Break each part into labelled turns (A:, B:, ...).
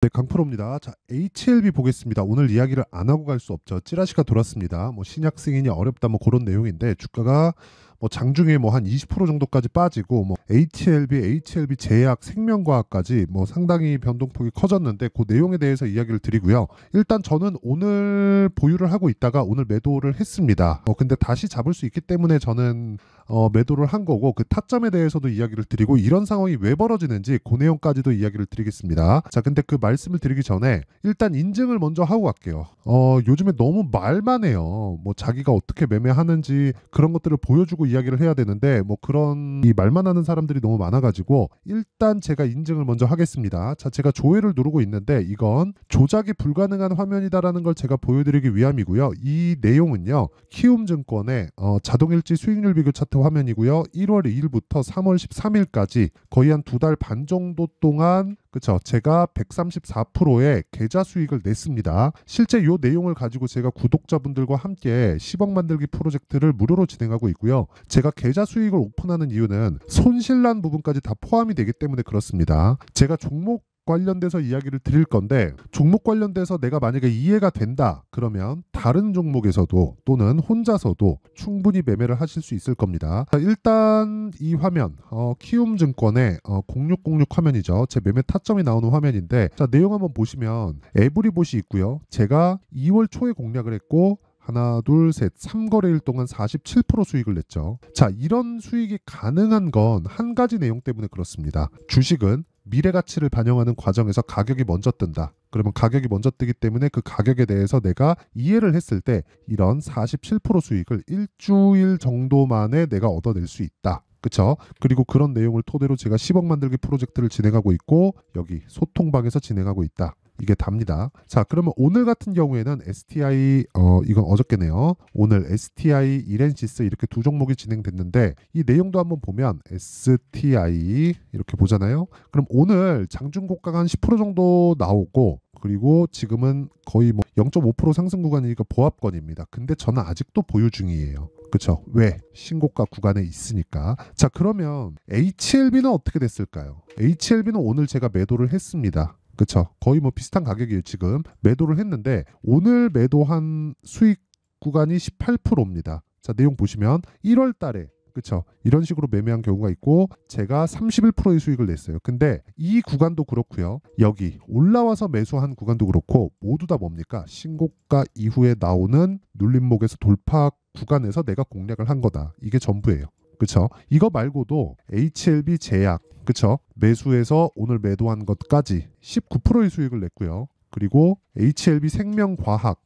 A: 네, 강프로입니다. 자, HLB 보겠습니다. 오늘 이야기를 안 하고 갈 수 없죠. 찌라시가 돌았습니다. 뭐 신약 승인이 어렵다 뭐 그런 내용인데 주가가 뭐 장중에 뭐 한 20% 정도까지 빠지고 뭐 HLB, HLB 제약, 생명과학까지 뭐 상당히 변동폭이 커졌는데 그 내용에 대해서 이야기를 드리고요. 일단 저는 오늘 보유를 하고 있다가 오늘 매도를 했습니다. 어 근데 다시 잡을 수 있기 때문에 저는 어, 매도를 한 거고 그 타점에 대해서도 이야기를 드리고 이런 상황이 왜 벌어지는지 그 내용까지도 이야기를 드리겠습니다. 자, 근데 그 말씀을 드리기 전에 일단 인증을 먼저 하고 갈게요. 어, 요즘에 너무 말만 해요. 뭐 자기가 어떻게 매매하는지 그런 것들을 보여주고 이야기를 해야 되는데 뭐 그런 이 말만 하는 사람들이 너무 많아가지고 일단 제가 인증을 먼저 하겠습니다. 자, 제가 조회를 누르고 있는데 이건 조작이 불가능한 화면이다라는 걸 제가 보여드리기 위함이고요. 이 내용은요 키움증권의 어, 자동일지 수익률 비교 차트 데이터 그 화면이고요. 1월 2일부터 3월 13일까지 거의 한 두 달 반 정도 동안 그쵸 제가 134%의 계좌 수익을 냈습니다. 실제 요 내용을 가지고 제가 구독자분들과 함께 10억 만들기 프로젝트를 무료로 진행하고 있고요. 제가 계좌 수익을 오픈하는 이유는 손실난 부분까지 다 포함이 되기 때문에 그렇습니다. 제가 종목 관련돼서 이야기를 드릴 건데 종목 관련돼서 내가 만약에 이해가 된다 그러면 다른 종목에서도 또는 혼자서도 충분히 매매를 하실 수 있을 겁니다. 일단 이 화면 어, 키움증권의 어, 0606 화면이죠. 제 매매 타점이 나오는 화면인데 자 내용 한번 보시면 에브리봇이 있고요. 제가 2월 초에 공략을 했고 하나, 둘, 셋, 3거래일 동안 47% 수익을 냈죠. 자, 이런 수익이 가능한 건 한 가지 내용 때문에 그렇습니다. 주식은 미래 가치를 반영하는 과정에서 가격이 먼저 뜬다. 그러면 가격이 먼저 뜨기 때문에 그 가격에 대해서 내가 이해를 했을 때 이런 47% 수익을 일주일 정도 만에 내가 얻어낼 수 있다. 그쵸? 그리고 그런 내용을 토대로 제가 10억 만들기 프로젝트를 진행하고 있고 여기 소통방에서 진행하고 있다. 이게 답니다. 자, 그러면 오늘 같은 경우에는 STI 어 이건 어저께네요. 오늘 STI 이렌시스 이렇게 두 종목이 진행됐는데 이 내용도 한번 보면 STI 이렇게 보잖아요. 그럼 오늘 장중 고가가 한10% 정도 나오고 그리고 지금은 거의 뭐0.5% 상승 구간이니까 보합권입니다. 근데 저는 아직도 보유 중이에요. 그렇죠? 왜? 신고가 구간에 있으니까. 자, 그러면 HLB는 어떻게 됐을까요? HLB는 오늘 제가 매도를 했습니다. 그렇죠. 거의 뭐 비슷한 가격이에요 지금 매도를 했는데 오늘 매도한 수익 구간이 18%입니다. 자 내용 보시면 1월달에 그쵸 이런 식으로 매매한 경우가 있고 제가 31%의 수익을 냈어요. 근데 이 구간도 그렇고요. 여기 올라와서 매수한 구간도 그렇고 모두 다 뭡니까? 신고가 이후에 나오는 눌림목에서 돌파 구간에서 내가 공략을 한 거다. 이게 전부예요. 그쵸? 이거 말고도 HLB 제약, 그쵸? 매수에서 오늘 매도한 것까지 19%의 수익을 냈고요. 그리고 HLB 생명과학,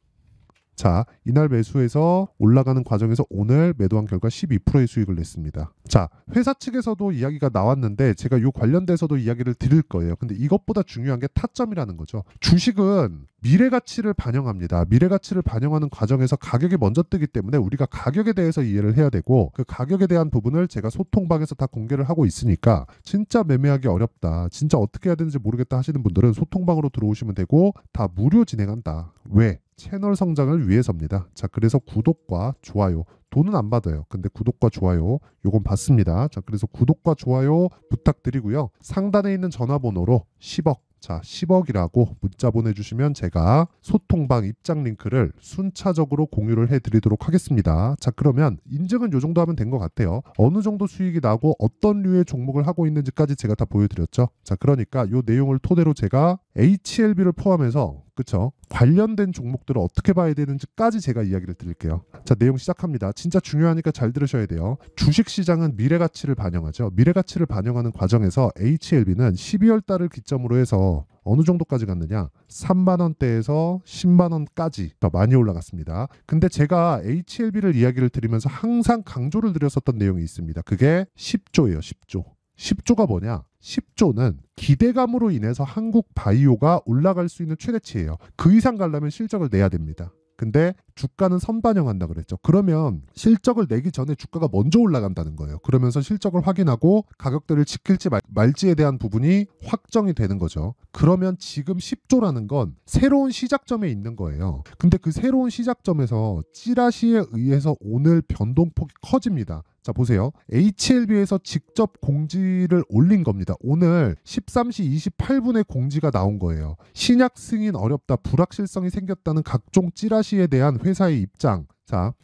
A: 자, 이날 매수해서 올라가는 과정에서 오늘 매도한 결과 12%의 수익을 냈습니다. 자, 회사 측에서도 이야기가 나왔는데 제가 이 관련돼서도 이야기를 드릴 거예요. 근데 이것보다 중요한 게 타점이라는 거죠. 주식은 미래 가치를 반영합니다. 미래 가치를 반영하는 과정에서 가격이 먼저 뜨기 때문에 우리가 가격에 대해서 이해를 해야 되고 그 가격에 대한 부분을 제가 소통방에서 다 공개를 하고 있으니까 진짜 매매하기 어렵다. 진짜 어떻게 해야 되는지 모르겠다 하시는 분들은 소통방으로 들어오시면 되고 다 무료 진행한다. 왜? 채널 성장을 위해서입니다. 자, 그래서 구독과 좋아요. 돈은 안 받아요. 근데 구독과 좋아요 요건 받습니다. 자, 그래서 구독과 좋아요 부탁드리고요. 상단에 있는 전화번호로 10억 자, 10억이라고 문자 보내주시면 제가 소통방 입장 링크를 순차적으로 공유를 해드리도록 하겠습니다. 자, 그러면 인증은 요 정도 하면 된 것 같아요. 어느 정도 수익이 나고 어떤 류의 종목을 하고 있는지까지 제가 다 보여드렸죠. 자, 그러니까 요 내용을 토대로 제가 HLB를 포함해서 그쵸 관련된 종목들을 어떻게 봐야 되는지까지 제가 이야기를 드릴게요. 자 내용 시작합니다. 진짜 중요하니까 잘 들으셔야 돼요. 주식시장은 미래가치를 반영하죠. 미래가치를 반영하는 과정에서 HLB는 12월 달을 기점으로 해서 어느 정도까지 갔느냐 3만 원대에서 10만 원까지 더 많이 올라갔습니다. 근데 제가 HLB를 이야기를 드리면서 항상 강조를 드렸었던 내용이 있습니다. 그게 10조예요. 10조. 10조가 뭐냐? 10조는 기대감으로 인해서 한국 바이오가 올라갈 수 있는 최대치예요. 그 이상 가려면 실적을 내야 됩니다. 근데 주가는 선반영한다 그랬죠. 그러면 실적을 내기 전에 주가가 먼저 올라간다는 거예요. 그러면서 실적을 확인하고 가격대를 지킬지 말, 지에 대한 부분이 확정이 되는 거죠. 그러면 지금 10조라는 건 새로운 시작점에 있는 거예요. 근데 그 새로운 시작점에서 찌라시에 의해서 오늘 변동폭이 커집니다. 자 보세요. HLB에서 직접 공지를 올린 겁니다. 오늘 13시 28분에 공지가 나온 거예요. 신약 승인 어렵다, 불확실성이 생겼다는 각종 찌라시에 대한 회사의 입장. 자,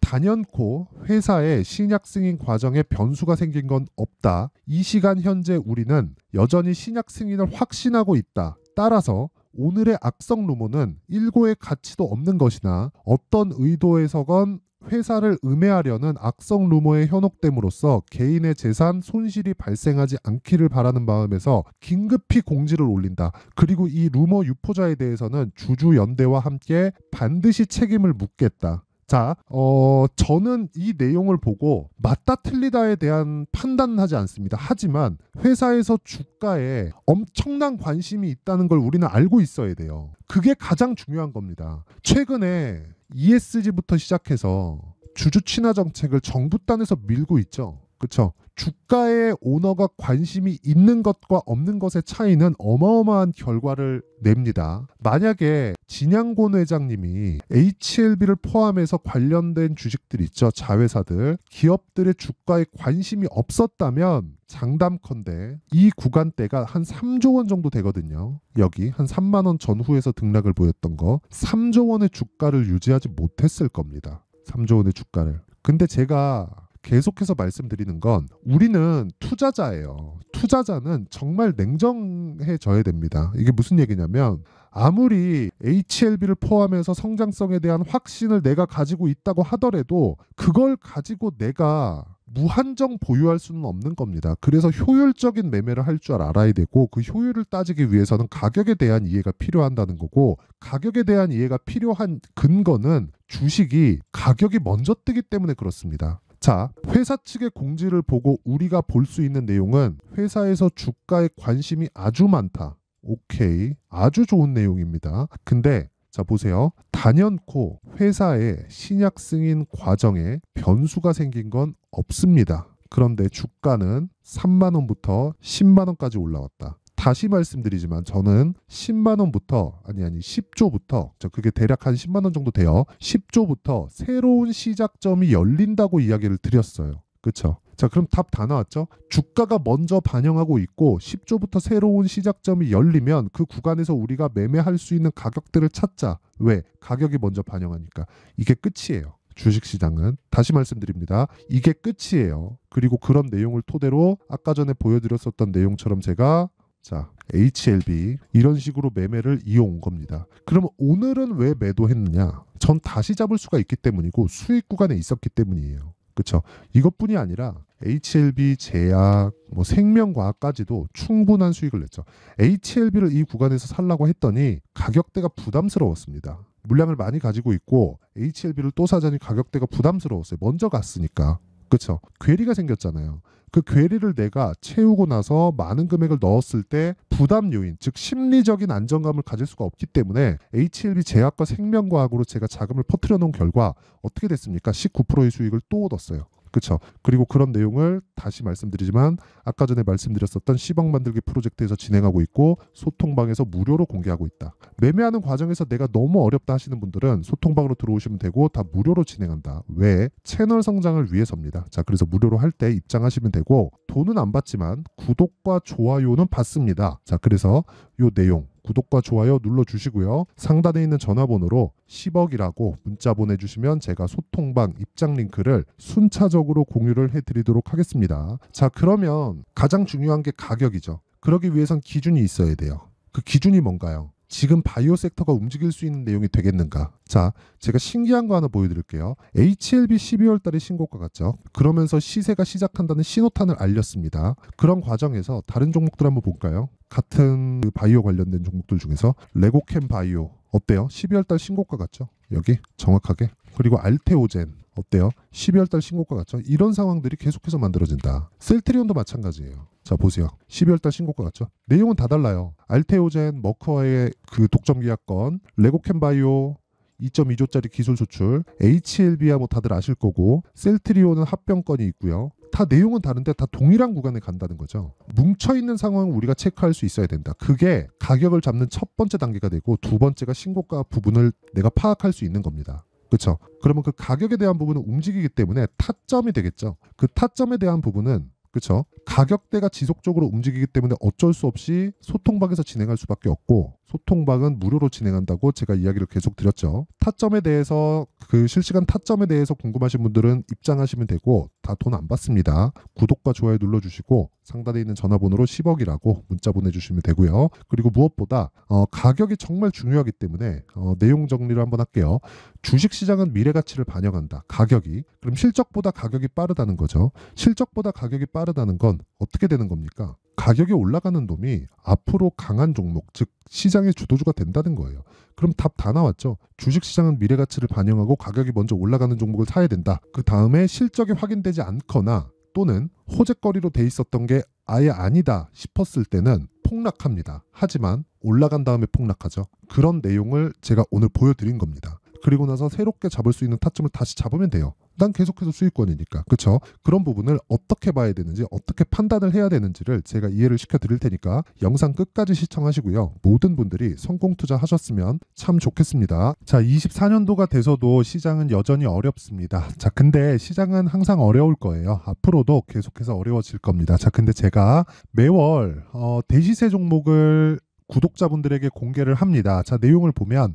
A: 단연코 회사의 신약 승인 과정에 변수가 생긴 건 없다. 이 시간 현재 우리는 여전히 신약 승인을 확신하고 있다. 따라서 오늘의 악성 루머는 일고의 가치도 없는 것이나 어떤 의도에서건 회사를 음해하려는 악성 루머의 현혹됨으로써 개인의 재산 손실이 발생하지 않기를 바라는 마음에서 긴급히 공지를 올린다. 그리고 이 루머 유포자에 대해서는 주주 연대와 함께 반드시 책임을 묻겠다. 자, 어, 저는 이 내용을 보고 맞다 틀리다에 대한 판단은 하지 않습니다. 하지만 회사에서 주가에 엄청난 관심이 있다는 걸 우리는 알고 있어야 돼요. 그게 가장 중요한 겁니다. 최근에 ESG부터 시작해서 주주 친화 정책을 정부 단에서 밀고 있죠. 그렇죠. 주가의 오너가 관심이 있는 것과 없는 것의 차이는 어마어마한 결과를 냅니다. 만약에 진양곤 회장님이 HLB를 포함해서 관련된 주식들 있죠. 자회사들, 기업들의 주가에 관심이 없었다면 장담컨대 이 구간대가 한 3조 원 정도 되거든요. 여기 한 3만 원 전후에서 등락을 보였던 거 3조 원의 주가를 유지하지 못했을 겁니다. 3조 원의 주가를. 근데 제가 계속해서 말씀드리는 건 우리는 투자자예요. 투자자는 정말 냉정해져야 됩니다. 이게 무슨 얘기냐면 아무리 HLB를 포함해서 성장성에 대한 확신을 내가 가지고 있다고 하더라도 그걸 가지고 내가 무한정 보유할 수는 없는 겁니다. 그래서 효율적인 매매를 할 줄 알아야 되고 그 효율을 따지기 위해서는 가격에 대한 이해가 필요한다는 거고 가격에 대한 이해가 필요한 근거는 주식이 가격이 먼저 뜨기 때문에 그렇습니다. 자, 회사 측의 공지를 보고 우리가 볼 수 있는 내용은 회사에서 주가에 관심이 아주 많다. 오케이. 아주 좋은 내용입니다. 근데 자 보세요. 단연코 회사의 신약 승인 과정에 변수가 생긴 건 없습니다. 그런데 주가는 3만 원부터 10만 원까지 올라왔다. 다시 말씀드리지만 저는 10만 원부터 아니 아니 10조부터 저 그게 대략 한 10만 원 정도 돼요. 10조부터 새로운 시작점이 열린다고 이야기를 드렸어요. 그쵸 자, 그럼 답 다 나왔죠? 주가가 먼저 반영하고 있고 10조부터 새로운 시작점이 열리면 그 구간에서 우리가 매매할 수 있는 가격들을 찾자. 왜? 가격이 먼저 반영하니까. 이게 끝이에요. 주식시장은 다시 말씀드립니다. 이게 끝이에요. 그리고 그런 내용을 토대로 아까 전에 보여드렸었던 내용처럼 제가 자, HLB 이런 식으로 매매를 이어온 겁니다. 그럼 오늘은 왜 매도했느냐? 전 다시 잡을 수가 있기 때문이고 수익 구간에 있었기 때문이에요. 그렇죠? 이것뿐이 아니라 HLB 제약, 뭐 생명과학까지도 충분한 수익을 냈죠. HLB를 이 구간에서 살라고 했더니 가격대가 부담스러웠습니다. 물량을 많이 가지고 있고 HLB를 또 사자니 가격대가 부담스러웠어요. 먼저 갔으니까. 그렇죠. 괴리가 생겼잖아요. 그 괴리를 내가 채우고 나서 많은 금액을 넣었을 때 부담 요인, 즉 심리적인 안정감을 가질 수가 없기 때문에 HLB 제약과 생명과학으로 제가 자금을 퍼뜨려 놓은 결과 어떻게 됐습니까? 19%의 수익을 또 얻었어요. 그렇죠. 그리고 그런 내용을 다시 말씀드리지만 아까 전에 말씀드렸었던 10억 만들기 프로젝트에서 진행하고 있고 소통방에서 무료로 공개하고 있다. 매매하는 과정에서 내가 너무 어렵다 하시는 분들은 소통방으로 들어오시면 되고 다 무료로 진행한다. 왜? 채널 성장을 위해서입니다. 자, 그래서 무료로 할 때 입장하시면 되고 돈은 안 받지만 구독과 좋아요는 받습니다. 자, 그래서 요 내용 구독과 좋아요 눌러주시고요. 상단에 있는 전화번호로 10억이라고 문자 보내주시면 제가 소통방 입장 링크를 순차적으로 공유를 해드리도록 하겠습니다. 자, 그러면 가장 중요한 게 가격이죠. 그러기 위해선 기준이 있어야 돼요. 그 기준이 뭔가요? 지금 바이오 섹터가 움직일 수 있는 내용이 되겠는가? 자, 제가 신기한 거 하나 보여드릴게요. HLB 12월 달에 신고가 갔죠. 그러면서 시세가 시작한다는 신호탄을 알렸습니다. 그런 과정에서 다른 종목들 한번 볼까요? 같은 그 바이오 관련된 종목들 중에서 레고캠 바이오 어때요? 12월 달 신고가 같죠? 여기 정확하게. 그리고 알테오젠 어때요? 12월 달 신고가 같죠? 이런 상황들이 계속해서 만들어진다. 셀트리온도 마찬가지예요. 자 보세요. 12월 달 신고가 같죠? 내용은 다 달라요. 알테오젠, 머커의 그 독점 계약건, 레고캔바이오, 2.2조짜리 기술 수출, HLB야 뭐 다들 아실 거고, 셀트리온은 합병권이 있고요. 다 내용은 다른데 다 동일한 구간에 간다는 거죠. 뭉쳐있는 상황을 우리가 체크할 수 있어야 된다. 그게 가격을 잡는 첫 번째 단계가 되고 두 번째가 신고가 부분을 내가 파악할 수 있는 겁니다. 그쵸 그러면 그 가격에 대한 부분은 움직이기 때문에 타점이 되겠죠. 그 타점에 대한 부분은 그쵸 가격대가 지속적으로 움직이기 때문에 어쩔 수 없이 소통방에서 진행할 수밖에 없고 소통방은 무료로 진행한다고 제가 이야기를 계속 드렸죠. 타점에 대해서 그 실시간 타점에 대해서 궁금하신 분들은 입장하시면 되고 다 돈 안 받습니다. 구독과 좋아요 눌러주시고 상단에 있는 전화번호로 10억이라고 문자 보내주시면 되고요. 그리고 무엇보다 어, 가격이 정말 중요하기 때문에 어, 내용 정리를 한번 할게요. 주식시장은 미래 가치를 반영한다. 가격이 그럼 실적보다 가격이 빠르다는 거죠. 실적보다 가격이 빠르다는 건 되면 어떻게 되는 겁니까? 가격이 올라가는 놈이 앞으로 강한 종목, 즉 시장의 주도주가 된다는 거예요. 그럼 답 다 나왔죠. 주식시장은 미래 가치를 반영하고 가격이 먼저 올라가는 종목을 사야 된다. 그 다음에 실적이 확인되지 않거나 또는 호재거리로 돼 있었던 게 아예 아니다 싶었을 때는 폭락합니다. 하지만 올라간 다음에 폭락하죠. 그런 내용을 제가 오늘 보여드린 겁니다. 그리고 나서 새롭게 잡을 수 있는 타점을 다시 잡으면 돼요. 난 계속해서 수익권이니까. 그렇죠? 그런 부분을 어떻게 봐야 되는지 어떻게 판단을 해야 되는지를 제가 이해를 시켜 드릴 테니까 영상 끝까지 시청하시고요. 모든 분들이 성공 투자 하셨으면 참 좋겠습니다. 자, 24년도가 돼서도 시장은 여전히 어렵습니다. 자, 근데 시장은 항상 어려울 거예요. 앞으로도 계속해서 어려워질 겁니다. 자, 근데 제가 매월 어, 대시세 종목을 구독자분들에게 공개를 합니다. 자, 내용을 보면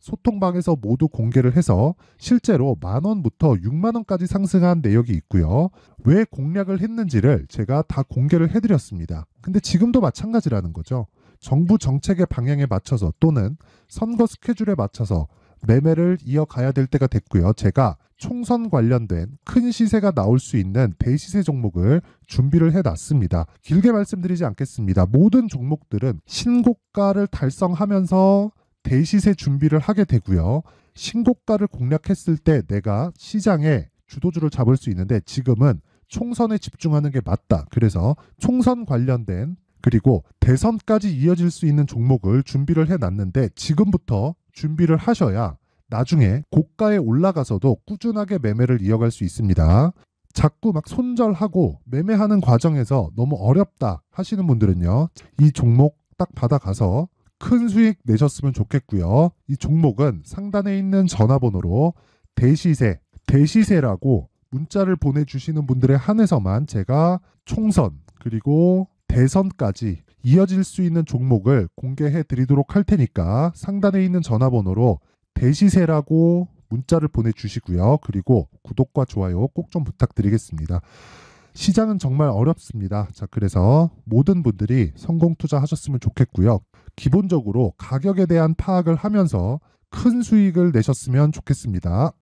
A: 소통방에서 모두 공개를 해서 실제로 만 원부터 6만 원까지 상승한 내역이 있고요. 왜 공략을 했는지를 제가 다 공개를 해드렸습니다. 근데 지금도 마찬가지라는 거죠. 정부 정책의 방향에 맞춰서 또는 선거 스케줄에 맞춰서 매매를 이어가야 될 때가 됐고요. 제가 총선 관련된 큰 시세가 나올 수 있는 대시세 종목을 준비를 해놨습니다. 길게 말씀드리지 않겠습니다. 모든 종목들은 신고가를 달성하면서 대시세 준비를 하게 되고요. 신고가를 공략했을 때 내가 시장에 주도주를 잡을 수 있는데 지금은 총선에 집중하는 게 맞다. 그래서 총선 관련된 그리고 대선까지 이어질 수 있는 종목을 준비를 해 놨는데 지금부터 준비를 하셔야 나중에 고가에 올라가서도 꾸준하게 매매를 이어갈 수 있습니다. 자꾸 막 손절하고 매매하는 과정에서 너무 어렵다 하시는 분들은요. 이 종목 딱 받아가서 큰 수익 내셨으면 좋겠고요. 이 종목은 상단에 있는 전화번호로 대시세, 대시세라고 문자를 보내주시는 분들의 한해서만 제가 총선 그리고 대선까지 이어질 수 있는 종목을 공개해 드리도록 할 테니까 상단에 있는 전화번호로 대시세라고 문자를 보내주시고요. 그리고 구독과 좋아요 꼭 좀 부탁드리겠습니다. 시장은 정말 어렵습니다. 자, 그래서 모든 분들이 성공 투자하셨으면 좋겠고요. 기본적으로 가격에 대한 파악을 하면서 큰 수익을 내셨으면 좋겠습니다.